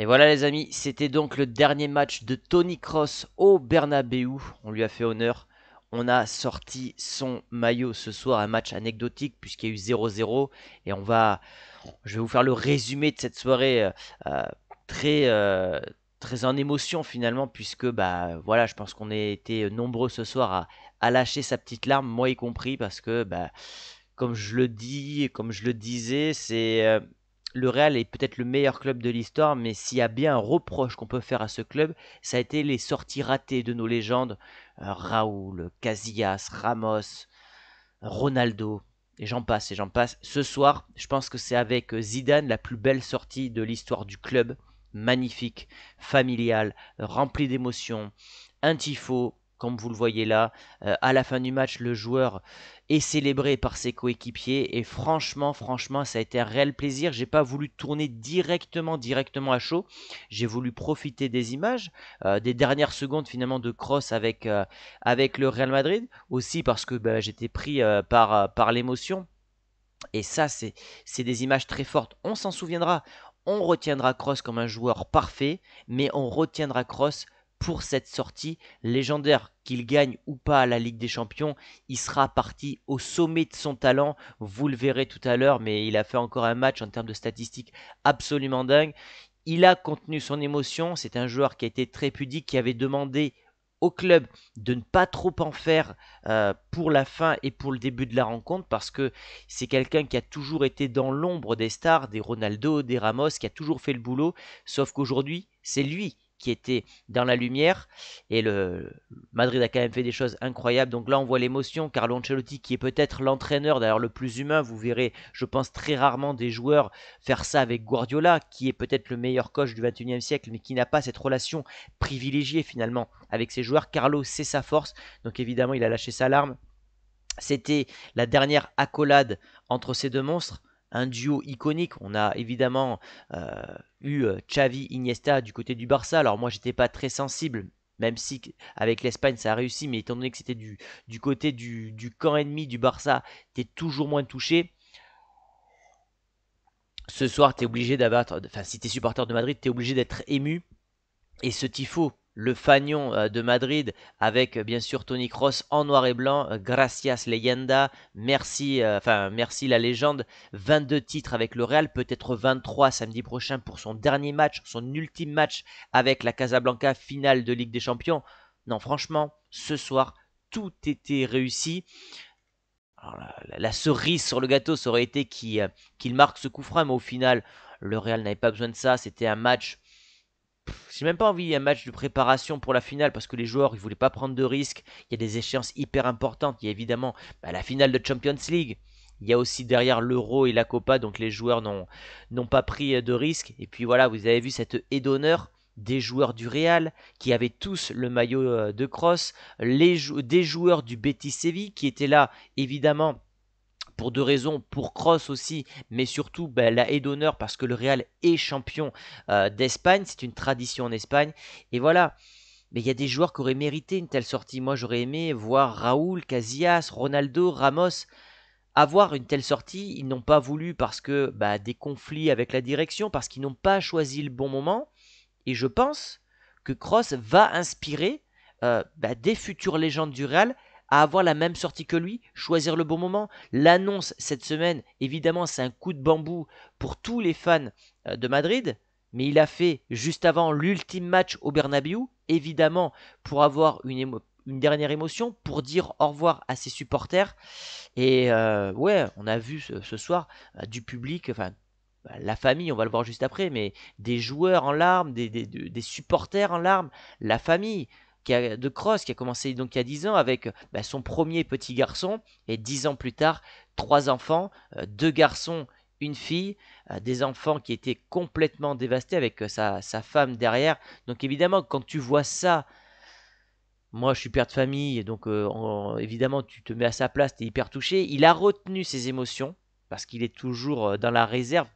Et voilà les amis, c'était donc le dernier match de Tony Cross au Bernabeu. On lui a fait honneur. On a sorti son maillot ce soir, un match anecdotique puisqu'il y a eu 0-0. Et on va, je vais vous faire le résumé de cette soirée euh, euh, très, euh, très en émotion finalement puisque bah voilà, je pense qu'on a été nombreux ce soir à, lâcher sa petite larme, moi y compris parce que bah comme je le dis, comme je le disais, c'est le Real est peut-être le meilleur club de l'histoire, mais s'il y a bien un reproche qu'on peut faire à ce club, ça a été les sorties ratées de nos légendes, euh, Raoul, Casillas, Ramos, Ronaldo, et j'en passe, et j'en passe. Ce soir, je pense que c'est avec Zidane la plus belle sortie de l'histoire du club, magnifique, familiale, remplie d'émotions, un tifo, comme vous le voyez là, euh, à la fin du match, le joueur est célébré par ses coéquipiers. Et franchement, franchement, ça a été un réel plaisir. J'ai pas voulu tourner directement, directement à chaud. J'ai voulu profiter des images, euh, des dernières secondes finalement de cross avec, euh, avec le Real Madrid. Aussi parce que ben, j'étais pris par, par l'émotion. Et ça, c'est des images très fortes. On s'en souviendra. On retiendra Cross comme un joueur parfait, mais on retiendra Cross pour cette sortie légendaire. Qu'il gagne ou pas la Ligue des Champions, il sera parti au sommet de son talent. Vous le verrez tout à l'heure, mais il a fait encore un match en termes de statistiques absolument dingue. Il a contenu son émotion. C'est un joueur qui a été très pudique, qui avait demandé au club de ne pas trop en faire euh, pour la fin et pour le début de la rencontre parce que c'est quelqu'un qui a toujours été dans l'ombre des stars, des Ronaldo, des Ramos, qui a toujours fait le boulot, sauf qu'aujourd'hui c'est lui qui était dans la lumière. Et le Madrid a quand même fait des choses incroyables. Donc là, on voit l'émotion. Carlo Ancelotti, qui est peut-être l'entraîneur d'ailleurs le plus humain, vous verrez, je pense très rarement des joueurs faire ça avec Guardiola, qui est peut-être le meilleur coach du 21e siècle, mais qui n'a pas cette relation privilégiée finalement avec ses joueurs. Carlo, c'est sa force. Donc évidemment, il a lâché sa larme. C'était la dernière accolade entre ces deux monstres un duo iconique. On a évidemment euh, eu euh, Xavi, Iniesta du côté du Barça. Alors moi j'étais pas très sensible, même si avec l'Espagne ça a réussi, mais étant donné que c'était du, du, côté du, du, camp ennemi du Barça, t'es toujours moins touché. Ce soir, t'es obligé d'abattre. Enfin, si t'es supporter de Madrid, t'es obligé d'être ému. Et ce tifo le fanion euh, de Madrid avec euh, bien sûr Tony Cross en noir et blanc, euh, Gracias Leyenda, merci, enfin, merci la légende, 22 titres avec le Real, peut-être 23 samedi prochain pour son dernier match, son ultime match avec la Casablanca finale de Ligue des Champions. Non, franchement, ce soir, tout était réussi. la, cerise sur le gâteau, ça aurait été qu'il marque ce coup franc, mais au final, le Real n'avait pas besoin de ça. C'était un match j'ai même pas envie un match de préparation pour la finale parce que les joueurs ils voulaient pas prendre de risques. Il y a des échéances hyper importantes. Il y a évidemment bah, la finale de Champions League. Il y a aussi derrière l'Euro et la Copa, donc les joueurs n'ont pas pris euh, de risques. Et puis voilà, vous avez vu cette haie d'honneur des joueurs du Real qui avaient tous le maillot euh, de cross, les des joueurs du Betis Séville qui étaient là évidemment pour deux raisons, pour Cross aussi, mais surtout bah, la haie d'honneur parce que le Real est champion euh, d'Espagne, c'est une tradition en Espagne, et voilà. Mais il y a des joueurs qui auraient mérité une telle sortie. Moi, j'aurais aimé voir Raoul, Casillas, Ronaldo, Ramos avoir une telle sortie. Ils n'ont pas voulu parce que bah, des conflits avec la direction, parce qu'ils n'ont pas choisi le bon moment. Et je pense que Cross va inspirer euh, bah, des futures légendes du Real à avoir la même sortie que lui, choisir le bon moment. L'annonce cette semaine, évidemment, c'est un coup de bambou pour tous les fans euh, de Madrid, mais il a fait juste avant l'ultime match au Bernabéu, évidemment, pour avoir une, dernière émotion pour dire au revoir à ses supporters. Et euh, ouais, on a vu ce, soir euh, du public, enfin bah, la famille, on va le voir juste après, mais des joueurs en larmes, des supporters en larmes, la famille de cross qui a commencé donc il y a 10 ans avec euh, bah, son premier petit garçon et 10 ans plus tard, trois enfants, euh, deux garçons, une fille, euh, des enfants qui étaient complètement dévastés avec sa, sa, femme derrière. Donc évidemment, quand tu vois ça, moi, je suis père de famille, donc évidemment, tu te mets à sa place, tu es hyper touché. Il a retenu ses émotions, parce qu'il est toujours dans la réserve,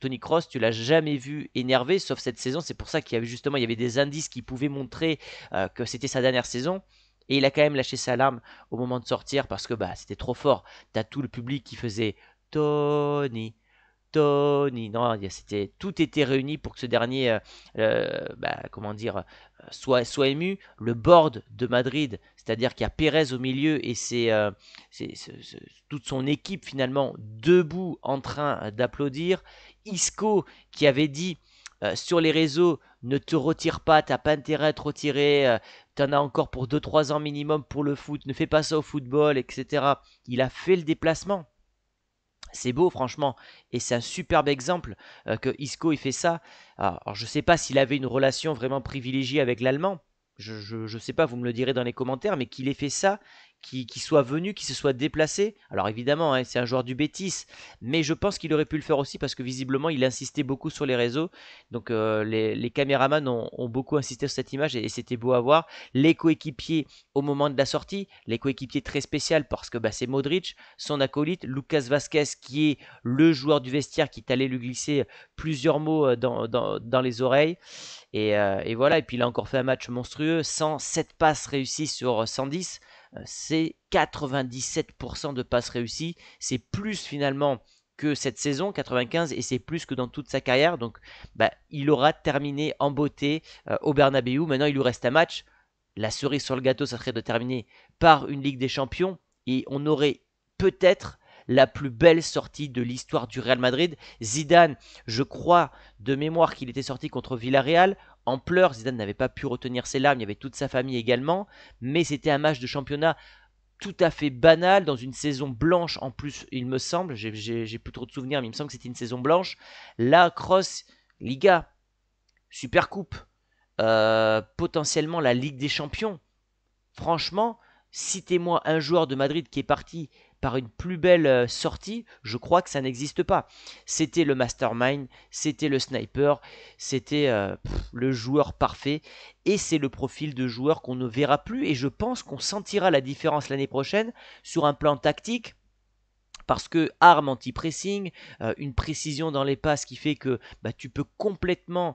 Tony Cross, tu l'as jamais vu énervé, sauf cette saison. C'est pour ça qu'il y avait justement il y avait des indices qui pouvaient montrer euh, que c'était sa dernière saison. Et il a quand même lâché sa larme au moment de sortir parce que bah, c'était trop fort. T'as tout le public qui faisait Tony, non, c'était tout était réuni pour que ce dernier, euh, bah, comment dire, euh, soit, ému. Le board de Madrid, c'est-à-dire qu'il y a Pérez au milieu et c'est euh, toute son équipe finalement debout en train d'applaudir. Isco qui avait dit sur les réseaux ne te retire pas, t'as pas intérêt à te retirer, tu en as encore pour 2-3 ans minimum pour le foot, ne fais pas ça au football, etc. Il a fait le déplacement. C'est beau, franchement, et c'est un superbe exemple euh, que Isco ait fait ça. Alors, alors je ne sais pas s'il avait une relation vraiment privilégiée avec l'allemand, je ne sais pas, vous me le direz dans les commentaires, mais qu'il ait fait ça qui, soit venu, qui se soit déplacé. Alors évidemment, hein, c'est un joueur du Bétis, mais je pense qu'il aurait pu le faire aussi parce que visiblement, il insistait beaucoup sur les réseaux. Donc euh, les, caméramans ont, beaucoup insisté sur cette image et, c'était beau à voir. Les coéquipiers au moment de la sortie, les coéquipiers très spéciaux parce que bah, c'est Modric, son acolyte, Lucas Vasquez qui est le joueur du vestiaire qui est allé lui glisser plusieurs mots euh, dans, les oreilles. Et, euh, et, voilà, et puis il a encore fait un match monstrueux, 107 passes réussies sur 110. Euh, c'est 97% de passes réussies. C'est plus finalement que cette saison 95 et c'est plus que dans toute sa carrière. Donc bah, il aura terminé en beauté euh, au Bernabeu. Maintenant il lui reste un match. La cerise sur le gâteau, ça serait de terminer par une Ligue des Champions et on aurait peut-être la plus belle sortie de l'histoire du Real Madrid. Zidane, je crois de mémoire qu'il était sorti contre Villarreal en pleurs. Zidane n'avait pas pu retenir ses larmes, il y avait toute sa famille également. Mais c'était un match de championnat tout à fait banal dans une saison blanche en plus, il me semble. J'ai plus trop de souvenirs, mais il me semble que c'était une saison blanche. La Cross Liga, Super Coupe, euh, potentiellement la Ligue des Champions. Franchement, citez-moi un joueur de Madrid qui est parti par une plus belle euh, sortie, je crois que ça n'existe pas. C'était le mastermind, c'était le sniper, c'était euh, le joueur parfait, et c'est le profil de joueur qu'on ne verra plus, et je pense qu'on sentira la différence l'année prochaine sur un plan tactique, parce que arme anti-pressing, euh, une précision dans les passes qui fait que bah, tu peux complètement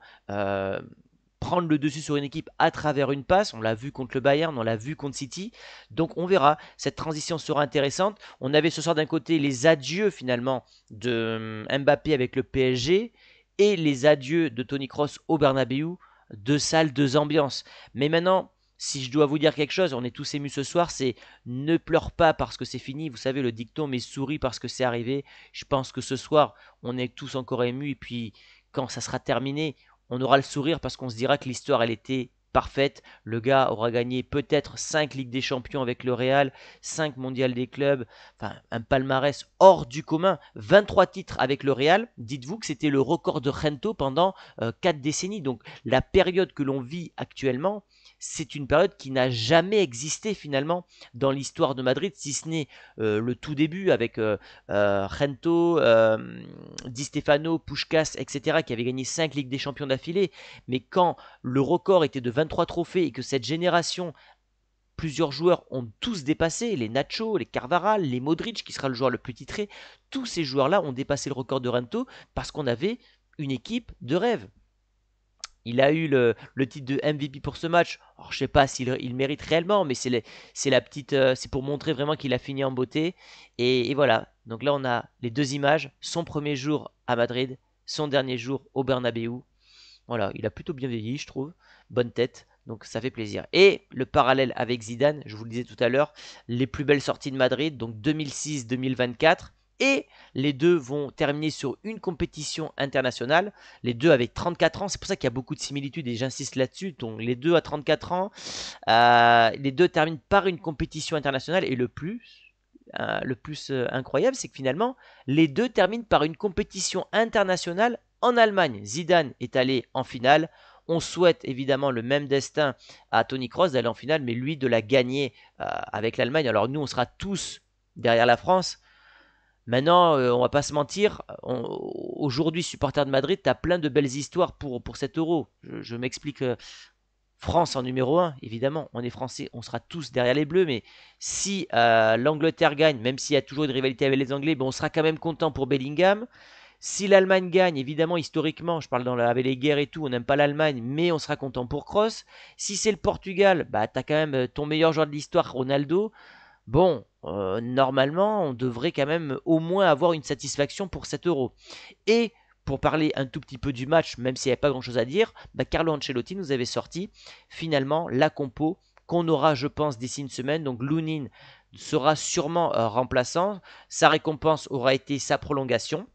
prendre le dessus sur une équipe à travers une passe. On l'a vu contre le Bayern, on l'a vu contre City. Donc on verra. Cette transition sera intéressante. On avait ce soir d'un côté les adieux finalement de hum, Mbappé avec le PSG et les adieux de Tony Cross au Bernabeu. Deux salles, deux ambiances. Mais maintenant, si je dois vous dire quelque chose, on est tous émus ce soir, c'est ne pleure pas parce que c'est fini. Vous savez, le dicton, mais souris parce que c'est arrivé. Je pense que ce soir, on est tous encore émus. Et puis, quand ça sera terminé, on aura le sourire parce qu'on se dira que l'histoire, elle était parfaite. Le gars aura gagné peut-être 5 Ligues des Champions avec le Real, 5 Mondial des clubs, enfin un palmarès hors du commun, 23 titres avec le Real. Dites-vous que c'était le record de Rento pendant 4 euh, décennies. Donc la période que l'on vit actuellement, c'est une période qui n'a jamais existé finalement dans l'histoire de Madrid, si ce n'est euh, le tout début avec Rento, euh, euh, Di Stefano, Pushkas, etc., qui avaient gagné 5 Ligues des Champions d'affilée. Mais quand le record était de 23 trophées et que cette génération plusieurs joueurs ont tous dépassé, les Nacho, les Carvaral, les Modric, qui sera le joueur le plus titré, tous ces joueurs-là ont dépassé le record de Rento parce qu'on avait une équipe de rêve. Il a eu le, titre de MVP pour ce match. Alors, je sais pas s'il il mérite réellement, mais c'est la petite, euh, c'est pour montrer vraiment qu'il a fini en beauté. Et, et, voilà. Donc là, on a les deux images. Son premier jour à Madrid, son dernier jour au Bernabeu. Voilà, il a plutôt bien vieilli, je trouve. Bonne tête. Donc ça fait plaisir. Et le parallèle avec Zidane, je vous le disais tout à l'heure, les plus belles sorties de Madrid, donc 2006-2024 et les deux vont terminer sur une compétition internationale, les deux avec 34 ans, c'est pour ça qu'il y a beaucoup de similitudes et j'insiste là-dessus, donc les deux à 34 ans, euh, les deux terminent par une compétition internationale et le plus, euh, le plus euh, incroyable, c'est que finalement, les deux terminent par une compétition internationale en Allemagne. Zidane est allé en finale. On souhaite évidemment le même destin à Tony Cross d'aller en finale, mais lui de la gagner avec l'Allemagne. Alors nous, on sera tous derrière la France, Maintenant, on euh, on va pas se mentir, aujourd'hui, supporter de Madrid, tu as plein de belles histoires pour, pour cet euro. Je, m'explique. Euh, France en numéro 1, évidemment, on est français, on sera tous derrière les bleus, mais si euh, l'Angleterre gagne, même s'il y a toujours une rivalité avec les Anglais, on sera quand même content pour Bellingham. Si l'Allemagne gagne, évidemment, historiquement, je parle dans avec les guerres et tout, on n'aime pas l'Allemagne, mais on sera content pour Cross. Si c'est le Portugal, bah, tu as quand même ton meilleur joueur de l'histoire, Ronaldo bon, euh, normalement, on devrait quand même au moins avoir une satisfaction pour 7 euros. Et pour parler un tout petit peu du match, même s'il n'y a pas grand chose à dire, bah, Carlo Ancelotti nous avait sorti finalement la compo qu'on aura, je pense, d'ici une semaine. Donc Lunin sera sûrement euh, remplaçant. Sa récompense aura été sa prolongation.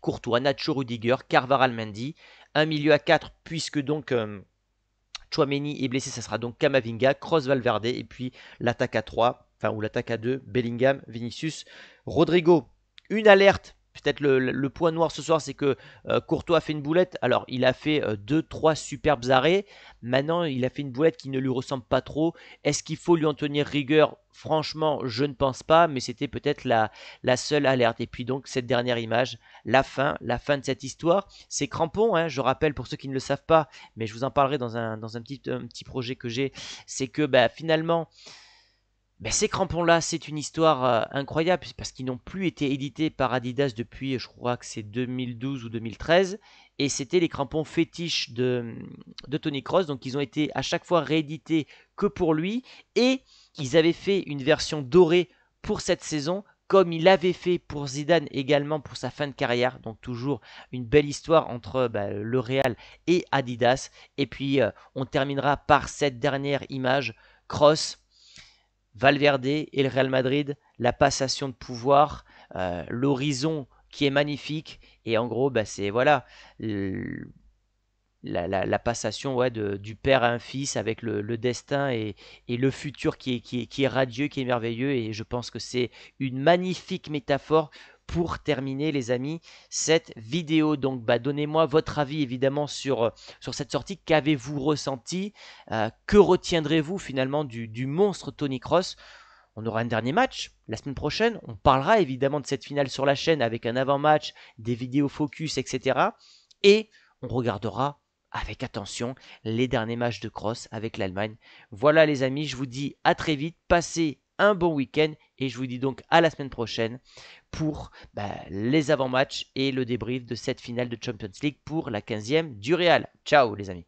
Courtois, Nacho Rudiger, Carvaral Mendy, un milieu à 4 puisque donc euh, Chouameni est blessé, ça sera donc Kamavinga, Cross Valverde et puis l'attaque à 3 enfin ou l'attaque à deux, Bellingham, Vinicius, Rodrigo. Une alerte peut-être le, point noir ce soir, c'est que euh, Courtois a fait une boulette. Alors, il a fait euh, deux, trois superbes arrêts. Maintenant, il a fait une boulette qui ne lui ressemble pas trop. Est-ce qu'il faut lui en tenir rigueur Franchement, je ne pense pas, mais c'était peut-être la, la, seule alerte. Et puis donc, cette dernière image, la fin, la fin de cette histoire. C'est Crampon, hein, je rappelle pour ceux qui ne le savent pas, mais je vous en parlerai dans un, dans un, petit, petit, projet que j'ai. C'est que bah, finalement... Bah, ces crampons-là, c'est une histoire euh, incroyable parce qu'ils n'ont plus été édités par Adidas depuis, je crois que c'est 2012 ou 2013. Et c'était les crampons fétiches de, hum, de Tony Cross. Donc ils ont été à chaque fois réédités que pour lui. Et ils avaient fait une version dorée pour cette saison, comme il avait fait pour Zidane également pour sa fin de carrière. Donc toujours une belle histoire entre bah, le Real et Adidas. Et puis euh, on terminera par cette dernière image. Cross Valverde et le Real Madrid, la passation de pouvoir, euh, l'horizon qui est magnifique. Et en gros, bah, c'est voilà la, passation ouais, du père à un fils avec le, destin et, le futur qui est radieux, qui est merveilleux. Et je pense que c'est une magnifique métaphore pour terminer, les amis, cette vidéo. Donc, bah, donnez-moi votre avis, évidemment, sur, euh, sur cette sortie. Qu'avez-vous ressenti euh, Que retiendrez-vous, finalement, du, du monstre Tony Cross on aura un dernier match la semaine prochaine. On parlera évidemment de cette finale sur la chaîne avec un avant-match, des vidéos focus, etc. Et on regardera avec attention les derniers matchs de cross avec l'Allemagne. Voilà les amis, je vous dis à très vite. Passez un bon week-end et je vous dis donc à la semaine prochaine pour bah, les avant-matchs et le débrief de cette finale de Champions League pour la 15e du Real. Ciao les amis